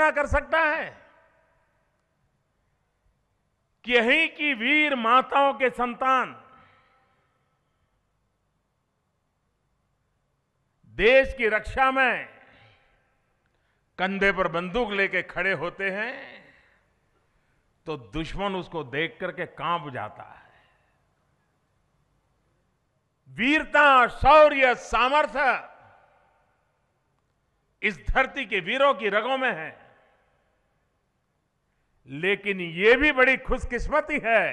कल्पना कर सकता है कि यहीं की वीर माताओं के संतान देश की रक्षा में कंधे पर बंदूक लेके खड़े होते हैं तो दुश्मन उसको देख करके कांप जाता है वीरता शौर्य सामर्थ्य इस धरती के वीरों की रगों में है लेकिन यह भी बड़ी खुशकिस्मती है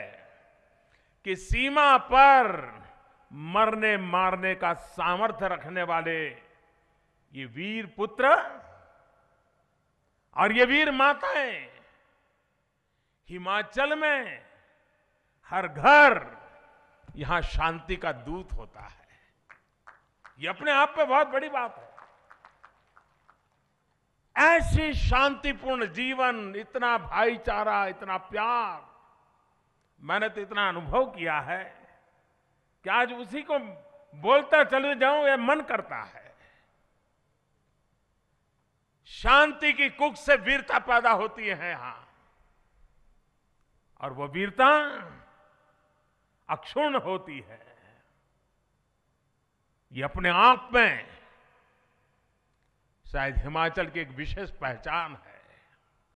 कि सीमा पर मरने मारने का सामर्थ्य रखने वाले ये वीर पुत्र और ये वीर माताएं हिमाचल में हर घर यहां शांति का दूत होता है ये अपने आप में बहुत बड़ी बात है ऐसे शांतिपूर्ण जीवन इतना भाईचारा इतना प्यार मैंने तो इतना अनुभव किया है कि आज उसी को बोलता चले जाऊं यह मन करता है शांति की कुक से वीरता पैदा होती है यहां और वो वीरता अक्षुण होती है ये अपने आप में शायद हिमाचल की एक विशेष पहचान है